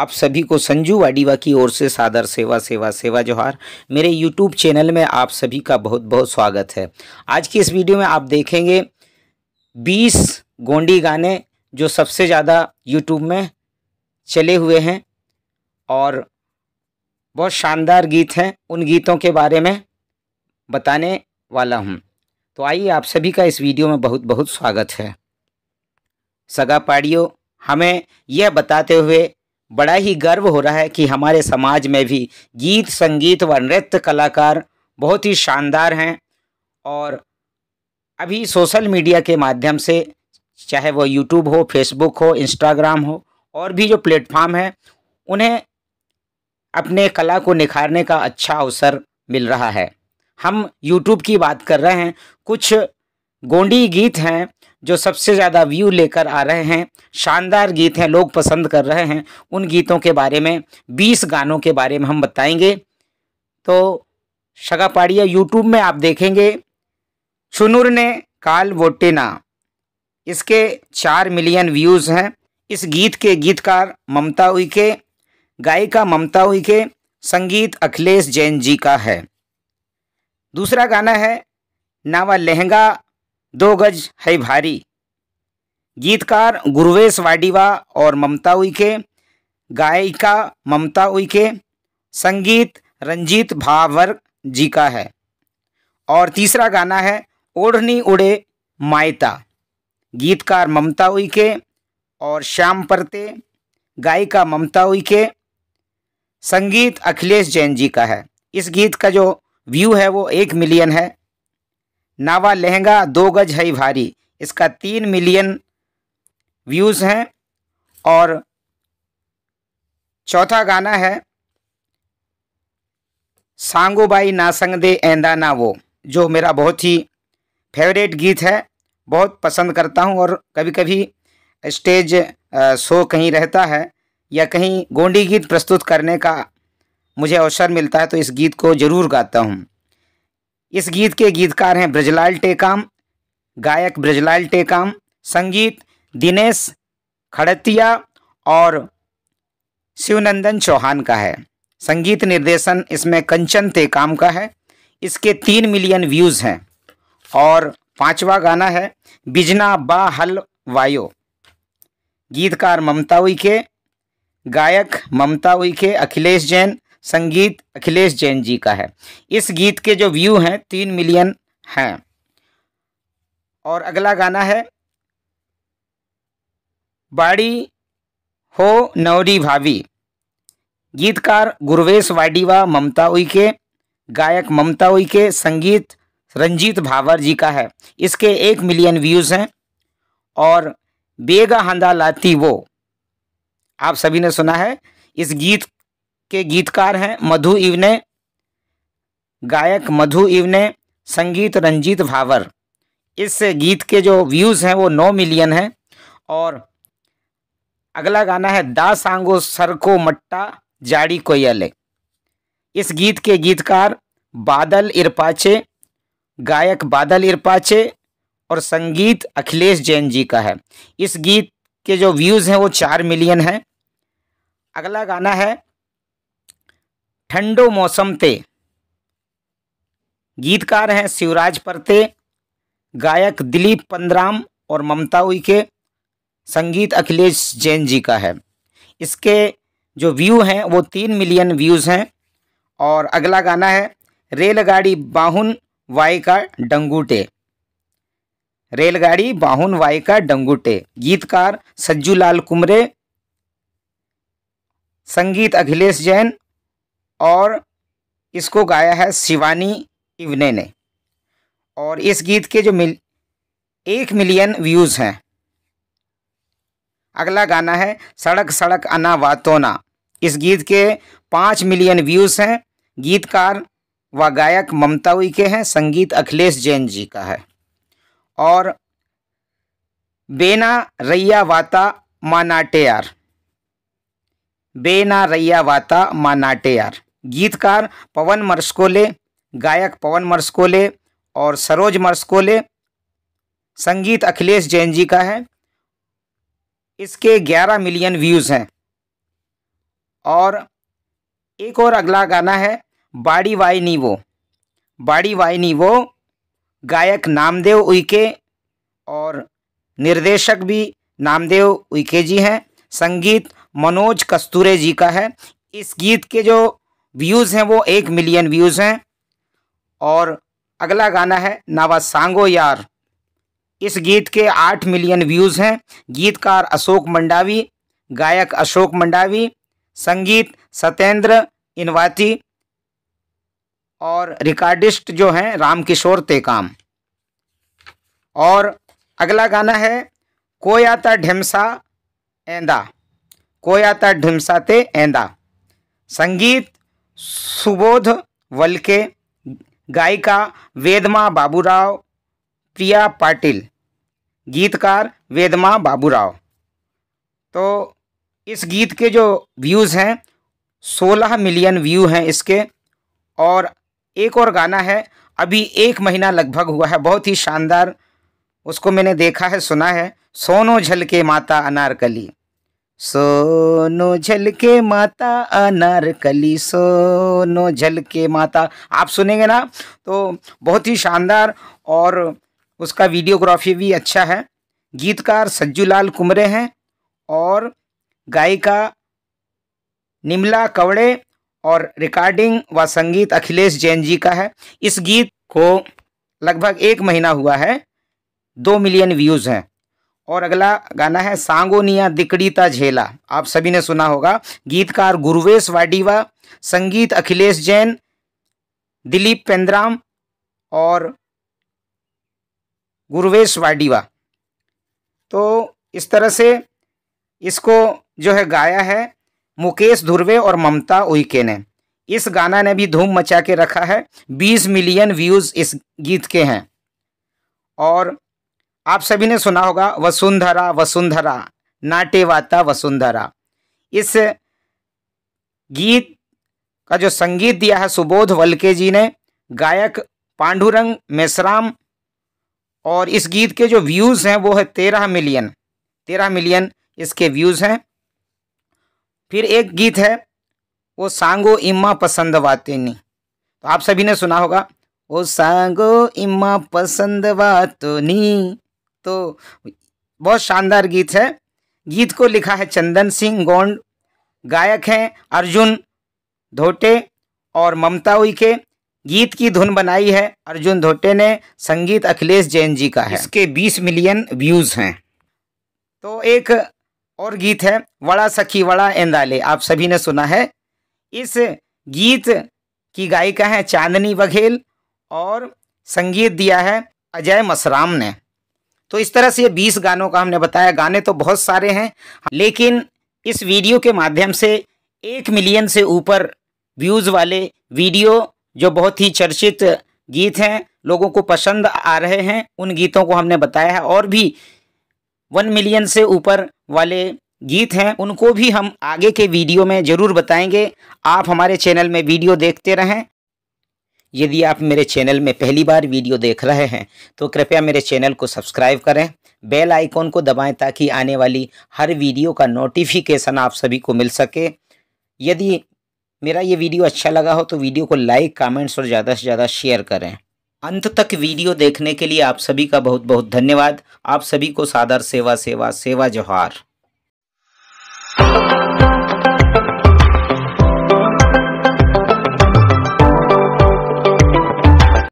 आप सभी को संजू वाडीवा की ओर से सादर सेवा सेवा सेवा जोहार मेरे YouTube चैनल में आप सभी का बहुत बहुत स्वागत है आज की इस वीडियो में आप देखेंगे 20 गोंडी गाने जो सबसे ज़्यादा YouTube में चले हुए हैं और बहुत शानदार गीत हैं उन गीतों के बारे में बताने वाला हूँ तो आइए आप सभी का इस वीडियो में बहुत बहुत स्वागत है सगा पाड़ियों हमें यह बताते हुए बड़ा ही गर्व हो रहा है कि हमारे समाज में भी गीत संगीत व नृत्य कलाकार बहुत ही शानदार हैं और अभी सोशल मीडिया के माध्यम से चाहे वो यूट्यूब हो फेसबुक हो इंस्टाग्राम हो और भी जो प्लेटफार्म है उन्हें अपने कला को निखारने का अच्छा अवसर मिल रहा है हम यूट्यूब की बात कर रहे हैं कुछ गोंडी गीत हैं जो सबसे ज़्यादा व्यू लेकर आ रहे हैं शानदार गीत हैं लोग पसंद कर रहे हैं उन गीतों के बारे में बीस गानों के बारे में हम बताएंगे तो शगा पाड़िया यूट्यूब में आप देखेंगे चुनुर ने काल वोटेना इसके चार मिलियन व्यूज़ हैं इस गीत के गीतकार ममता उइके गायिका ममता उइके संगीत अखिलेश जैन जी का है दूसरा गाना है नावा लहंगा दो गज है भारी गीतकार गुरुवेश वाडिवा और ममता उइके गायिका ममता उइके संगीत रंजीत भावर जी का है और तीसरा गाना है ओढ़नी उड़े मायता गीतकार ममता उइके और श्याम परते गायिका ममता उइके संगीत अखिलेश जैन जी का है इस गीत का जो व्यू है वो एक मिलियन है नावा लहंगा दो गज है भारी इसका तीन मिलियन व्यूज़ हैं और चौथा गाना है सांगो बाई ना संग दे ऐंदा ना वो जो मेरा बहुत ही फेवरेट गीत है बहुत पसंद करता हूँ और कभी कभी स्टेज शो कहीं रहता है या कहीं गोंडी गीत प्रस्तुत करने का मुझे अवसर मिलता है तो इस गीत को ज़रूर गाता हूँ इस गीत के गीतकार हैं ब्रजलाल टेकाम गायक ब्रजलाल टेकाम संगीत दिनेश खड़तिया और शिवनंदन चौहान का है संगीत निर्देशन इसमें कंचन तेकाम का है इसके तीन मिलियन व्यूज़ हैं और पांचवा गाना है बिजना बा हल वायो गीतकार ममता उइके गायक ममता उइके अखिलेश जैन संगीत अखिलेश जैन जी का है इस गीत के जो व्यू हैं तीन मिलियन हैं और अगला गाना है बाड़ी हो नौरी भाभी गीतकार गुरवेश वाडीवा ममता उइके गायक ममता उइके संगीत रंजीत भावर जी का है इसके एक मिलियन व्यूज़ हैं और बेगा हंदा लाती वो आप सभी ने सुना है इस गीत के गीतकार हैं मधु इवने गायक मधु इवने संगीत रंजीत भावर इस गीत के जो व्यूज़ हैं वो नौ मिलियन हैं और अगला गाना है दा सांगो सर को मट्टा जाड़ी कोयले इस गीत के गीतकार बादल इरपाचे गायक बादल इरपाचे और संगीत अखिलेश जैन जी का है इस गीत के जो व्यूज़ हैं वो चार मिलियन हैं अगला गाना है ठंडो मौसम ते गीतकार हैं शिवराज परते गायक दिलीप पंद्राम और ममता उइके संगीत अखिलेश जैन जी का है इसके जो व्यू हैं वो तीन मिलियन व्यूज़ हैं और अगला गाना है रेलगाड़ी बाहुन वाई का डंगूटे रेलगाड़ी बाहुन वाई का डंगूटे गीतकार सज्जूलाल कुमरे संगीत अखिलेश जैन और इसको गाया है शिवानी इवने ने और इस गीत के जो मिल एक मिलियन व्यूज़ हैं अगला गाना है सड़क सड़क अना वातोना इस गीत के पाँच मिलियन व्यूज़ हैं गीतकार व गायक ममता उई के हैं संगीत अखिलेश जैन जी का है और बेना रैया वाता मानाटे यार बेना रैया वाता मानाटे यार गीतकार पवन मर्सकोले गायक पवन मर्सकोले और सरोज मर्सकोले संगीत अखिलेश जैन जी का है इसके 11 मिलियन व्यूज़ हैं और एक और अगला गाना है बाड़ी वाई नीवो बाड़ी वाई नीवो गायक नामदेव उइके और निर्देशक भी नामदेव उइके जी हैं संगीत मनोज कस्तूरे जी का है इस गीत के जो व्यूज़ हैं वो एक मिलियन व्यूज़ हैं और अगला गाना है नावा सांगो यार इस गीत के आठ मिलियन व्यूज़ हैं गीतकार अशोक मंडावी गायक अशोक मंडावी संगीत सत्येंद्र इनवाती और रिकॉर्डिस्ट जो हैं रामकिशोर तेकाम और अगला गाना है कोयाता ढिमसा एंदा कोयाता ढिमसा ते एंदा संगीत सुबोध वल्के गायिका वेदमा बाबूराव प्रिया पाटिल गीतकार वेदमा बाबूराव तो इस गीत के जो व्यूज़ हैं सोलह मिलियन व्यू हैं इसके और एक और गाना है अभी एक महीना लगभग हुआ है बहुत ही शानदार उसको मैंने देखा है सुना है सोनो झल के माता अनारकली सोनो झलके माता अनारकली सोनो झलके माता आप सुनेंगे ना तो बहुत ही शानदार और उसका वीडियोग्राफी भी अच्छा है गीतकार सज्जू लाल कुमरे हैं और गायिका निमला कवड़े और रिकॉर्डिंग व संगीत अखिलेश जैन जी का है इस गीत को लगभग एक महीना हुआ है दो मिलियन व्यूज़ हैं और अगला गाना है सांगोनिया दिकड़ीता झेला आप सभी ने सुना होगा गीतकार गुरुवेश वाडीवा संगीत अखिलेश जैन दिलीप पेंद्राम और गुरुवेश वाडीवा तो इस तरह से इसको जो है गाया है मुकेश धुर्वे और ममता उइके ने इस गाना ने भी धूम मचा के रखा है 20 मिलियन व्यूज़ इस गीत के हैं और आप सभी ने सुना होगा वसुंधरा वसुंधरा नाट्यवाता वसुंधरा इस गीत का जो संगीत दिया है सुबोध वल्के जी ने गायक पांडुरंग मेसराम और इस गीत के जो व्यूज़ हैं वो है तेरह मिलियन तेरह मिलियन इसके व्यूज़ हैं फिर एक गीत है वो सांगो इम्मा पसंद वातनी तो आप सभी ने सुना होगा ओ सांगो इम्मा पसंद वातोनी तो बहुत शानदार गीत है गीत को लिखा है चंदन सिंह गोंड गायक हैं अर्जुन धोटे और ममता उइके गीत की धुन बनाई है अर्जुन धोटे ने संगीत अखिलेश जैन जी का है इसके 20 मिलियन व्यूज़ हैं तो एक और गीत है वड़ा सखी वड़ा एंदाले आप सभी ने सुना है इस गीत की गायिका हैं चांदनी बघेल और संगीत दिया है अजय मसराम ने तो इस तरह से ये बीस गानों का हमने बताया गाने तो बहुत सारे हैं लेकिन इस वीडियो के माध्यम से एक मिलियन से ऊपर व्यूज़ वाले वीडियो जो बहुत ही चर्चित गीत हैं लोगों को पसंद आ रहे हैं उन गीतों को हमने बताया है और भी वन मिलियन से ऊपर वाले गीत हैं उनको भी हम आगे के वीडियो में ज़रूर बताएंगे आप हमारे चैनल में वीडियो देखते रहें यदि आप मेरे चैनल में पहली बार वीडियो देख रहे हैं तो कृपया मेरे चैनल को सब्सक्राइब करें बेल आइकॉन को दबाएं ताकि आने वाली हर वीडियो का नोटिफिकेशन आप सभी को मिल सके यदि मेरा ये वीडियो अच्छा लगा हो तो वीडियो को लाइक कमेंट्स और ज़्यादा से ज़्यादा शेयर करें अंत तक वीडियो देखने के लिए आप सभी का बहुत बहुत धन्यवाद आप सभी को सादर सेवा सेवा सेवा जोहार